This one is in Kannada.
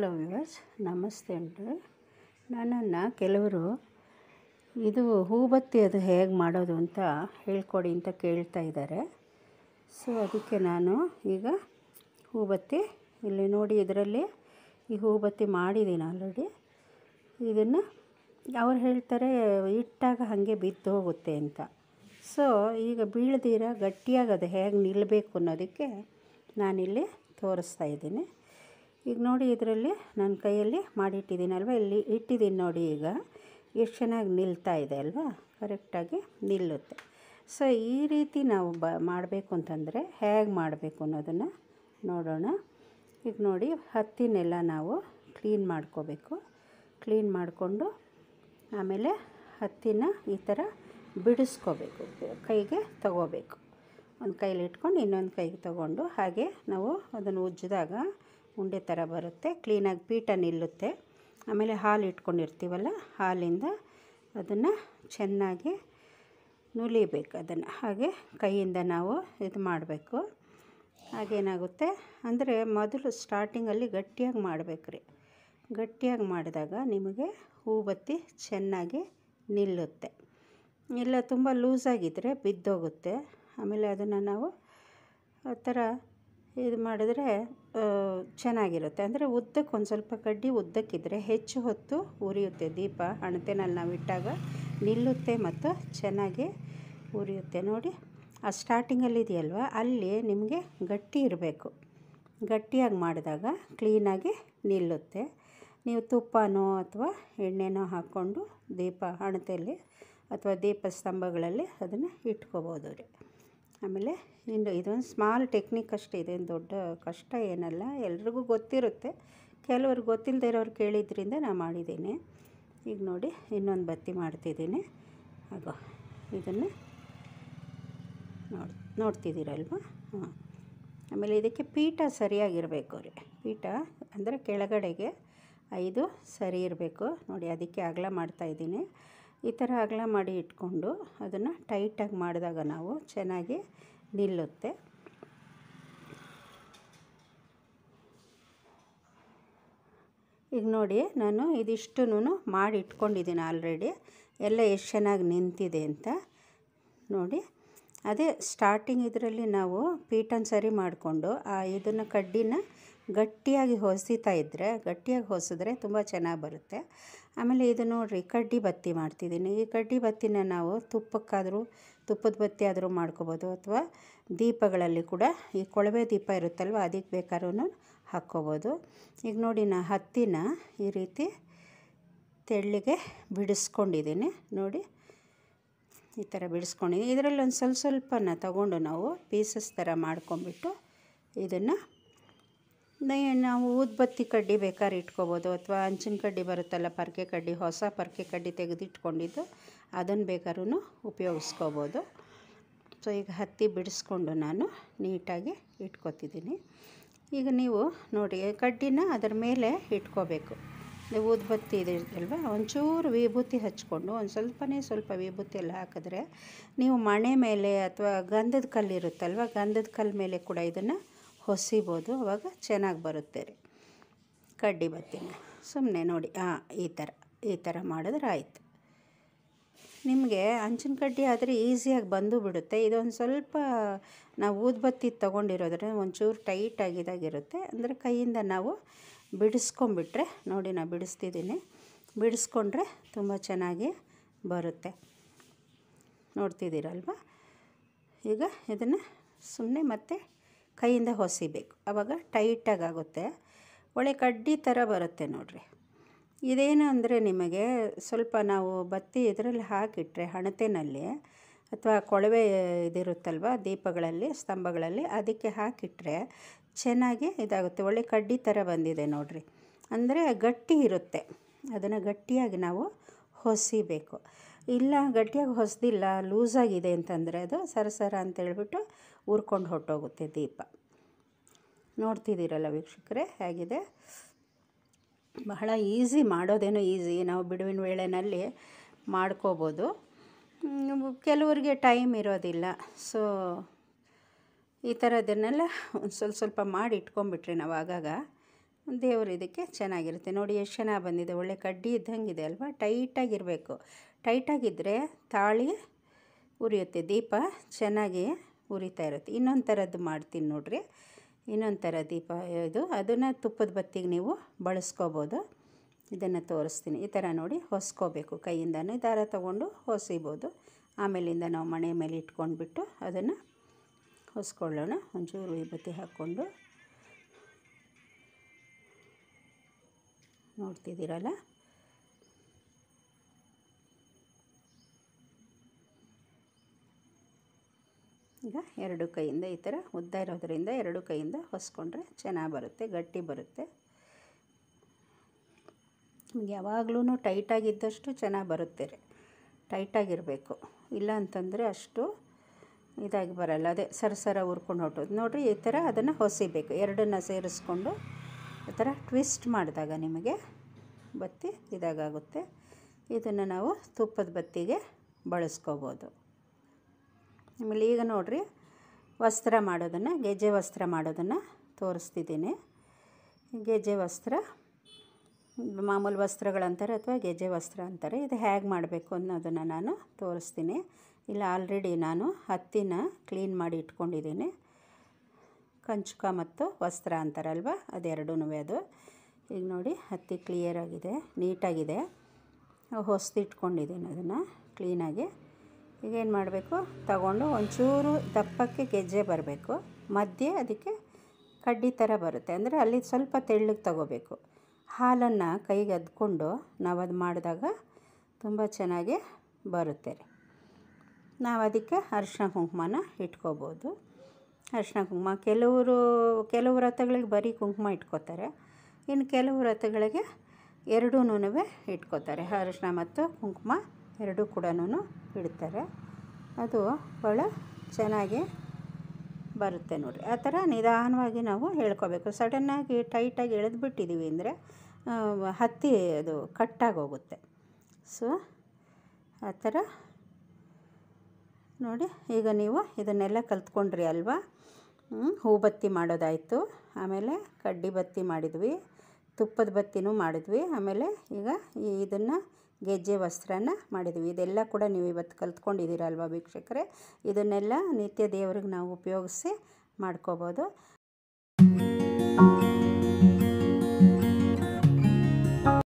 ಹಲೋ ವ್ಯೂವರ್ಸ್ ನಮಸ್ತೆ ಅಂಟ್ರಿ ನನ್ನನ್ನು ಕೆಲವರು ಇದು ಹೂಬತ್ತಿ ಅದು ಹೇಗೆ ಮಾಡೋದು ಅಂತ ಹೇಳ್ಕೊಡಿ ಅಂತ ಕೇಳ್ತಾ ಇದ್ದಾರೆ ಸೊ ಅದಕ್ಕೆ ನಾನು ಈಗ ಹೂಬತ್ತಿ ಇಲ್ಲಿ ನೋಡಿ ಇದರಲ್ಲಿ ಈ ಹೂಬತ್ತಿ ಮಾಡಿದ್ದೀನಿ ಆಲ್ರೆಡಿ ಇದನ್ನು ಅವ್ರು ಹೇಳ್ತಾರೆ ಇಟ್ಟಾಗ ಹಾಗೆ ಬಿದ್ದು ಹೋಗುತ್ತೆ ಅಂತ ಸೊ ಈಗ ಬೀಳ್ದಿರ ಗಟ್ಟಿಯಾಗಿ ಅದು ಹೇಗೆ ನಿಲ್ಲಬೇಕು ಅನ್ನೋದಕ್ಕೆ ನಾನಿಲ್ಲಿ ತೋರಿಸ್ತಾ ಇದ್ದೀನಿ ಈಗ ನೋಡಿ ಇದರಲ್ಲಿ ನನ್ನ ಕೈಯಲ್ಲಿ ಮಾಡಿಟ್ಟಿದ್ದೀನಲ್ವ ಇಲ್ಲಿ ಇಟ್ಟಿದ್ದೀನಿ ನೋಡಿ ಈಗ ಎಷ್ಟು ಚೆನ್ನಾಗಿ ನಿಲ್ತಾ ಇದೆ ಅಲ್ವಾ ಕರೆಕ್ಟಾಗಿ ನಿಲ್ಲುತ್ತೆ ಸೊ ಈ ರೀತಿ ನಾವು ಬ ಮಾಡಬೇಕು ಅಂತಂದರೆ ಹೇಗೆ ಮಾಡಬೇಕು ಅನ್ನೋದನ್ನು ನೋಡೋಣ ಈಗ ನೋಡಿ ಹತ್ತಿನೆಲ್ಲ ನಾವು ಕ್ಲೀನ್ ಮಾಡ್ಕೋಬೇಕು ಕ್ಲೀನ್ ಮಾಡಿಕೊಂಡು ಆಮೇಲೆ ಹತ್ತಿನ ಈ ಥರ ಬಿಡಿಸ್ಕೋಬೇಕು ಕೈಗೆ ತಗೋಬೇಕು ಒಂದು ಕೈಲಿ ಇಟ್ಕೊಂಡು ಇನ್ನೊಂದು ಕೈಗೆ ತಗೊಂಡು ಹಾಗೆ ನಾವು ಅದನ್ನು ಉಜ್ಜಿದಾಗ ಉಂಡೆ ಥರ ಬರುತ್ತೆ ಕ್ಲೀನಾಗಿ ಪೀಠ ನಿಲ್ಲುತ್ತೆ ಆಮೇಲೆ ಹಾಲು ಇಟ್ಕೊಂಡಿರ್ತೀವಲ್ಲ ಹಾಲಿಂದ ಅದನ್ನು ಚೆನ್ನಾಗಿ ನುಲಿಬೇಕು ಅದನ್ನು ಹಾಗೆ ಕೈಯಿಂದ ನಾವು ಇದು ಮಾಡಬೇಕು ಹಾಗೇನಾಗುತ್ತೆ ಅಂದರೆ ಮೊದಲು ಸ್ಟಾರ್ಟಿಂಗಲ್ಲಿ ಗಟ್ಟಿಯಾಗಿ ಮಾಡಬೇಕು ಗಟ್ಟಿಯಾಗಿ ಮಾಡಿದಾಗ ನಿಮಗೆ ಹೂ ಬತ್ತಿ ಚೆನ್ನಾಗಿ ನಿಲ್ಲುತ್ತೆ ಇಲ್ಲ ತುಂಬ ಲೂಸಾಗಿದ್ದರೆ ಬಿದ್ದೋಗುತ್ತೆ ಆಮೇಲೆ ಅದನ್ನು ನಾವು ಆ ಥರ ಇದು ಮಾಡಿದ್ರೆ ಚೆನ್ನಾಗಿರುತ್ತೆ ಅಂದರೆ ಉದ್ದಕ್ಕೆ ಒಂದು ಸ್ವಲ್ಪ ಕಡ್ಡಿ ಉದ್ದಕ್ಕಿದ್ರೆ ಹೆಚ್ಚು ಹೊತ್ತು ಉರಿಯುತ್ತೆ ದೀಪ ಅಣತೆನಲ್ಲಿ ನಾವು ಇಟ್ಟಾಗ ನಿಲ್ಲುತ್ತೆ ಮತ್ತು ಚೆನ್ನಾಗಿ ಉರಿಯುತ್ತೆ ನೋಡಿ ಆ ಸ್ಟಾರ್ಟಿಂಗಲ್ಲಿ ಇದೆಯಲ್ವ ಅಲ್ಲಿ ನಿಮಗೆ ಗಟ್ಟಿ ಇರಬೇಕು ಗಟ್ಟಿಯಾಗಿ ಮಾಡಿದಾಗ ಕ್ಲೀನಾಗಿ ನಿಲ್ಲುತ್ತೆ ನೀವು ತುಪ್ಪನೋ ಅಥವಾ ಎಣ್ಣೆನೋ ಹಾಕ್ಕೊಂಡು ದೀಪ ಅಣತೆಯಲ್ಲಿ ಅಥವಾ ದೀಪ ಸ್ತಂಭಗಳಲ್ಲಿ ಅದನ್ನು ಇಟ್ಕೋಬೋದು ರೀ ಆಮೇಲೆ ಇನ್ನು ಇದೊಂದು ಸ್ಮಾಲ್ ಟೆಕ್ನಿಕ್ ಅಷ್ಟೇ ಇದೇನು ದೊಡ್ಡ ಕಷ್ಟ ಏನಲ್ಲ ಎಲ್ರಿಗೂ ಗೊತ್ತಿರುತ್ತೆ ಕೆಲವರು ಗೊತ್ತಿಲ್ಲದೆ ಇರೋರು ಕೇಳಿದ್ರಿಂದ ನಾನು ಮಾಡಿದ್ದೀನಿ ಈಗ ನೋಡಿ ಇನ್ನೊಂದು ಬತ್ತಿ ಮಾಡ್ತಿದ್ದೀನಿ ಹಾಗೋ ಇದನ್ನು ನೋಡಿ ನೋಡ್ತಿದ್ದೀರಲ್ವ ಹಾಂ ಆಮೇಲೆ ಇದಕ್ಕೆ ಪೀಠ ಸರಿಯಾಗಿರಬೇಕು ರೀ ಪೀಠ ಅಂದರೆ ಕೆಳಗಡೆಗೆ ಐದು ಸರಿ ಇರಬೇಕು ನೋಡಿ ಅದಕ್ಕೆ ಅಗಲ ಮಾಡ್ತಾಯಿದ್ದೀನಿ ಈ ಥರ ಅಗಲ ಮಾಡಿ ಇಟ್ಕೊಂಡು ಅದನ್ನು ಟೈಟಾಗಿ ಮಾಡಿದಾಗ ನಾವು ಚೆನ್ನಾಗಿ ನಿಲ್ಲುತ್ತೆ ಈಗ ನೋಡಿ ನಾನು ಇದಿಷ್ಟು ಮಾಡಿ ಇಟ್ಕೊಂಡಿದ್ದೀನಿ ಆಲ್ರೆಡಿ ಎಲ್ಲ ಎಷ್ಟು ಚೆನ್ನಾಗಿ ನಿಂತಿದೆ ಅಂತ ನೋಡಿ ಅದೇ ಸ್ಟಾರ್ಟಿಂಗ್ ಇದರಲ್ಲಿ ನಾವು ಪೀಠನ ಸರಿ ಮಾಡಿಕೊಂಡು ಆ ಇದನ್ನು ಕಡ್ಡಿನ ಗಟ್ಟಿಯಾಗಿ ಹೊಸಿತಾ ಇದ್ದರೆ ಗಟ್ಟಿಯಾಗಿ ಹೊಸಿದ್ರೆ ತುಂಬ ಚೆನ್ನಾಗಿ ಬರುತ್ತೆ ಆಮೇಲೆ ಇದು ನೋಡಿರಿ ಕಡ್ಡಿ ಬತ್ತಿ ಮಾಡ್ತಿದ್ದೀನಿ ಈ ಕಡ್ಡಿ ಬತ್ತಿನ ನಾವು ತುಪ್ಪಕ್ಕಾದರೂ ತುಪ್ಪದ ಬತ್ತಿ ಆದರೂ ಮಾಡ್ಕೋಬೋದು ಅಥವಾ ದೀಪಗಳಲ್ಲಿ ಕೂಡ ಈ ಕೊಳವೆ ದೀಪ ಇರುತ್ತಲ್ವ ಅದಕ್ಕೆ ಬೇಕಾದ್ರೂ ಹಾಕ್ಕೋಬೋದು ಈಗ ನೋಡಿ ನಾ ಹತ್ತಿನ ಈ ರೀತಿ ತೆಳ್ಳಿಗೆ ಬಿಡಿಸ್ಕೊಂಡಿದ್ದೀನಿ ನೋಡಿ ಈ ಥರ ಬಿಡಿಸ್ಕೊಂಡಿದ್ದೀನಿ ಇದರಲ್ಲಿ ಒಂದು ಸ್ವಲ್ಪ ಸ್ವಲ್ಪನ ತಗೊಂಡು ನಾವು ಪೀಸಸ್ ಥರ ಮಾಡ್ಕೊಂಬಿಟ್ಟು ಇದನ್ನು ನಾವು ಊದ್ಬತ್ತಿ ಕಡ್ಡಿ ಬೇಕಾದ್ರೆ ಇಟ್ಕೋಬೋದು ಅಥವಾ ಅಂಚಿನ ಕಡ್ಡಿ ಬರುತ್ತಲ್ಲ ಪರ್ಕೆ ಕಡ್ಡಿ ಹೊಸ ಪರ್ಕೆ ಕಡ್ಡಿ ತೆಗೆದಿಟ್ಕೊಂಡಿದ್ದು ಅದನ್ನು ಬೇಕಾದ್ರೂ ಉಪಯೋಗಿಸ್ಕೋಬೋದು ಸೊ ಈಗ ಹತ್ತಿ ಬಿಡಿಸ್ಕೊಂಡು ನಾನು ನೀಟಾಗಿ ಇಟ್ಕೊತಿದ್ದೀನಿ ಈಗ ನೀವು ನೋಡಿ ಕಡ್ಡಿನ ಅದರ ಮೇಲೆ ಇಟ್ಕೋಬೇಕು ನೀವು ಊದ್ಬತ್ತಿ ಇದೆ ಅಲ್ವಾ ಒಂಚೂರು ವಿಭೂತಿ ಹಚ್ಕೊಂಡು ಒಂದು ಸ್ವಲ್ಪನೇ ಸ್ವಲ್ಪ ವಿಭೂತಿ ಎಲ್ಲ ಹಾಕಿದ್ರೆ ನೀವು ಮಣೆ ಮೇಲೆ ಅಥವಾ ಗಂಧದ ಕಲ್ಲು ಇರುತ್ತಲ್ವ ಗಂಧದ ಕಲ್ಲು ಮೇಲೆ ಕೂಡ ಇದನ್ನು ಹೊಸಿಬೋದು ಅವಾಗ ಚೆನ್ನಾಗಿ ಬರುತ್ತೆ ರೀ ಕಡ್ಡಿ ಬತ್ತಿನ ಸುಮ್ಮನೆ ನೋಡಿ ಹಾಂ ಈ ಥರ ಈ ಥರ ಮಾಡಿದ್ರೆ ಆಯಿತು ನಿಮಗೆ ಅಂಚಿನ ಕಡ್ಡಿ ಆದರೆ ಈಸಿಯಾಗಿ ಬಂದು ಬಿಡುತ್ತೆ ಇದೊಂದು ಸ್ವಲ್ಪ ನಾವು ಊದ್ಬತ್ತಿ ತೊಗೊಂಡಿರೋದ್ರೆ ಒಂಚೂರು ಟೈಟ್ ಆಗಿದಾಗಿರುತ್ತೆ ಅಂದರೆ ಕೈಯಿಂದ ನಾವು ಬಿಡಿಸ್ಕೊಂಬಿಟ್ರೆ ನೋಡಿ ನಾನು ಬಿಡಿಸ್ತಿದ್ದೀನಿ ಬಿಡಿಸ್ಕೊಂಡ್ರೆ ತುಂಬ ಚೆನ್ನಾಗಿ ಬರುತ್ತೆ ನೋಡ್ತಿದ್ದೀರಲ್ವ ಈಗ ಇದನ್ನು ಸುಮ್ಮನೆ ಮತ್ತೆ ಕೈಯಿಂದ ಹೊಸಿಬೇಕು ಆವಾಗ ಟೈಟಾಗಾಗುತ್ತೆ ಒಳ್ಳೆ ಕಡ್ಡಿ ಥರ ಬರುತ್ತೆ ನೋಡಿರಿ ಇದೇನು ಅಂದರೆ ನಿಮಗೆ ಸ್ವಲ್ಪ ನಾವು ಬತ್ತಿ ಇದರಲ್ಲಿ ಹಾಕಿಟ್ರೆ ಹಣತೆನಲ್ಲಿ ಅಥವಾ ಕೊಳವೆ ಇದಿರುತ್ತಲ್ವ ದೀಪಗಳಲ್ಲಿ ಸ್ತಂಭಗಳಲ್ಲಿ ಅದಕ್ಕೆ ಹಾಕಿಟ್ರೆ ಚೆನ್ನಾಗಿ ಇದಾಗುತ್ತೆ ಒಳ್ಳೆ ಕಡ್ಡಿ ಥರ ಬಂದಿದೆ ನೋಡಿರಿ ಅಂದರೆ ಗಟ್ಟಿ ಇರುತ್ತೆ ಅದನ್ನು ಗಟ್ಟಿಯಾಗಿ ನಾವು ಹೊಸಿಬೇಕು ಇಲ್ಲ ಗಟ್ಟಿಯಾಗಿ ಹೊಸದಿಲ್ಲ ಲೂಸಾಗಿದೆ ಅಂತಂದರೆ ಅದು ಸರಸರ ಅಂತೇಳ್ಬಿಟ್ಟು ಊರ್ಕೊಂಡು ಹೊಟ್ಟೋಗುತ್ತೆ ದೀಪ ನೋಡ್ತಿದ್ದೀರಲ್ಲ ವೀಕ್ಷಕರೇ ಹೇಗಿದೆ ಬಹಳ ಈಸಿ ಮಾಡೋದೇನೋ ಈಸಿ ನಾವು ಬಿಡುವಿನ ವೇಳೆಯಲ್ಲಿ ಮಾಡ್ಕೋಬೋದು ಕೆಲವರಿಗೆ ಟೈಮ್ ಇರೋದಿಲ್ಲ ಸೊ ಈ ಥರದನ್ನೆಲ್ಲ ಒಂದು ಸ್ವಲ್ಪ ಸ್ವಲ್ಪ ಮಾಡಿ ಇಟ್ಕೊಂಡ್ಬಿಟ್ರಿ ನಾವು ಆಗಾಗ ದೇವರು ಇದಕ್ಕೆ ಚೆನ್ನಾಗಿರುತ್ತೆ ನೋಡಿ ಎಷ್ಟು ಚೆನ್ನಾಗಿ ಬಂದಿದೆ ಒಳ್ಳೆ ಕಡ್ಡಿ ಇದ್ದಂಗೆ ಇದೆ ಅಲ್ವಾ ಟೈಟಾಗಿರಬೇಕು ಟೈಟಾಗಿದ್ದರೆ ತಾಳಿ ಉರಿಯುತ್ತೆ ದೀಪ ಚೆನ್ನಾಗಿ ಉರಿತಾ ಇರುತ್ತೆ ಇನ್ನೊಂದು ಥರದ್ದು ಮಾಡ್ತೀನಿ ನೋಡ್ರಿ ಇನ್ನೊಂದು ಥರ ದೀಪ ಇದು ಅದನ್ನು ತುಪ್ಪದ ಬತ್ತಿಗೆ ನೀವು ಬಳಸ್ಕೋಬೋದು ಇದನ್ನು ತೋರಿಸ್ತೀನಿ ಈ ಥರ ನೋಡಿ ಹೊಸ್ಕೋಬೇಕು ಕೈಯಿಂದನೇ ದಾರ ತೊಗೊಂಡು ಹೊಸಿಬೋದು ಆಮೇಲಿಂದ ನಾವು ಮನೆ ಮೇಲೆ ಇಟ್ಕೊಂಡ್ಬಿಟ್ಟು ಅದನ್ನು ಹೊಸ್ಕೊಳ್ಳೋಣ ಒಂಚೂರು ಬತ್ತಿ ಹಾಕ್ಕೊಂಡು ನೋಡ್ತಿದ್ದೀರಲ್ಲ ಈಗ ಎರಡು ಕೈಯಿಂದ ಈ ಥರ ಉದ್ದ ಇರೋದರಿಂದ ಎರಡು ಕೈಯಿಂದ ಹೊಸ್ಕೊಂಡ್ರೆ ಚೆನ್ನಾಗಿ ಬರುತ್ತೆ ಗಟ್ಟಿ ಬರುತ್ತೆ ನಿಮ್ಗೆ ಯಾವಾಗಲೂ ಟೈಟಾಗಿದ್ದಷ್ಟು ಚೆನ್ನಾಗಿ ಬರುತ್ತೆ ಟೈಟಾಗಿರಬೇಕು ಇಲ್ಲ ಅಂತಂದರೆ ಅಷ್ಟು ಇದಾಗಿ ಬರಲ್ಲ ಅದೇ ಸರಸರ ಹುರ್ಕೊಂಡು ಹೊಟ್ಟೋದು ನೋಡಿರಿ ಈ ಥರ ಅದನ್ನು ಹೊಸಿಬೇಕು ಎರಡನ್ನ ಸೇರಿಸ್ಕೊಂಡು ಈ ಥರ ಟ್ವಿಸ್ಟ್ ಮಾಡಿದಾಗ ನಿಮಗೆ ಬತ್ತಿ ಇದಾಗುತ್ತೆ ಇದನ್ನು ನಾವು ತುಪ್ಪದ ಬತ್ತಿಗೆ ಬಳಸ್ಕೋಬೋದು ಆಮೇಲೆ ಈಗ ನೋಡಿರಿ ವಸ್ತ್ರ ಮಾಡೋದನ್ನು ಗೆಜ್ಜೆ ವಸ್ತ್ರ ಮಾಡೋದನ್ನು ತೋರಿಸ್ತಿದ್ದೀನಿ ಗೆಜ್ಜೆ ವಸ್ತ್ರ ಮಾಮೂಲು ವಸ್ತ್ರಗಳಂತಾರೆ ಅಥವಾ ಗೆಜ್ಜೆ ವಸ್ತ್ರ ಅಂತಾರೆ ಇದು ಹೇಗೆ ಮಾಡಬೇಕು ಅನ್ನೋದನ್ನು ನಾನು ತೋರಿಸ್ತೀನಿ ಇಲ್ಲಿ ಆಲ್ರೆಡಿ ನಾನು ಹತ್ತಿನ ಕ್ಲೀನ್ ಮಾಡಿ ಇಟ್ಕೊಂಡಿದ್ದೀನಿ ಕಂಚುಕ ಮತ್ತು ವಸ್ತ್ರ ಅಂತಾರಲ್ವ ಅದೆರಡೂ ಅದು ಈಗ ನೋಡಿ ಹತ್ತಿ ಕ್ಲಿಯರಾಗಿದೆ ನೀಟಾಗಿದೆ ಹೊಸ್ತಿಟ್ಕೊಂಡಿದ್ದೀನಿ ಅದನ್ನು ಕ್ಲೀನಾಗಿ ಈಗೇನು ಮಾಡಬೇಕು ತಗೊಂಡು ಒಂಚೂರು ದಪ್ಪಕ್ಕೆ ಗೆಜ್ಜೆ ಬರಬೇಕು ಮಧ್ಯೆ ಅದಕ್ಕೆ ಕಡ್ಡಿ ಥರ ಬರುತ್ತೆ ಅಂದರೆ ಅಲ್ಲಿ ಸ್ವಲ್ಪ ತೆಳ್ಳಗೆ ತಗೋಬೇಕು ಹಾಲನ್ನು ಕೈಗೆ ಅದ್ಕೊಂಡು ನಾವು ಅದು ಮಾಡಿದಾಗ ತುಂಬ ಚೆನ್ನಾಗಿ ಬರುತ್ತೆ ರೀ ನಾವು ಅದಕ್ಕೆ ಅರಿಶಿನ ಕುಂಕುಮನ ಇಟ್ಕೋಬೋದು ಅರಿಶಿನ ಕುಂಕುಮ ಕೆಲವರು ಕೆಲವು ವ್ರತಗಳಿಗೆ ಬರೀ ಕುಂಕುಮ ಇಟ್ಕೋತಾರೆ ಇನ್ನು ಕೆಲವು ವ್ರತಗಳಿಗೆ ಎರಡೂ ಇಟ್ಕೋತಾರೆ ಅರಿಶಿನ ಮತ್ತು ಕುಂಕುಮ ಎರಡೂ ಕೂಡ ಇಡ್ತಾರೆ ಅದು ಭಾಳ ಚೆನ್ನಾಗಿ ಬರುತ್ತೆ ನೋಡಿರಿ ಆ ಥರ ನಿಧಾನವಾಗಿ ನಾವು ಹೇಳ್ಕೊಬೇಕು ಸಡನ್ನಾಗಿ ಟೈಟಾಗಿ ಬಿಟ್ಟಿದ್ದೀವಿ ಅಂದರೆ ಹತ್ತಿ ಅದು ಕಟ್ಟಾಗಿ ಹೋಗುತ್ತೆ ಸೊ ಆ ಥರ ನೋಡಿ ಈಗ ನೀವು ಇದನ್ನೆಲ್ಲ ಕಲ್ತ್ಕೊಂಡ್ರಿ ಅಲ್ವಾ ಹೂ ಬತ್ತಿ ಮಾಡೋದಾಯಿತು ಆಮೇಲೆ ಕಡ್ಡಿ ಬತ್ತಿ ಮಾಡಿದ್ವಿ ತುಪ್ಪದ ಬತ್ತಿನೂ ಮಾಡಿದ್ವಿ ಆಮೇಲೆ ಈಗ ಇದನ್ನು ಗೆಜ್ಜೆ ವಸ್ತ್ರನ ಮಾಡಿದ್ದೀವಿ ಇದೆಲ್ಲ ಕೂಡ ನೀವು ಇವತ್ತು ಕಲ್ತ್ಕೊಂಡಿದ್ದೀರಲ್ವ ವೀಕ್ಷಕರೇ ಇದನ್ನೆಲ್ಲ ನಿತ್ಯ ದೇವ್ರಿಗೆ ನಾವು ಉಪಯೋಗಿಸಿ ಮಾಡ್ಕೋಬೋದು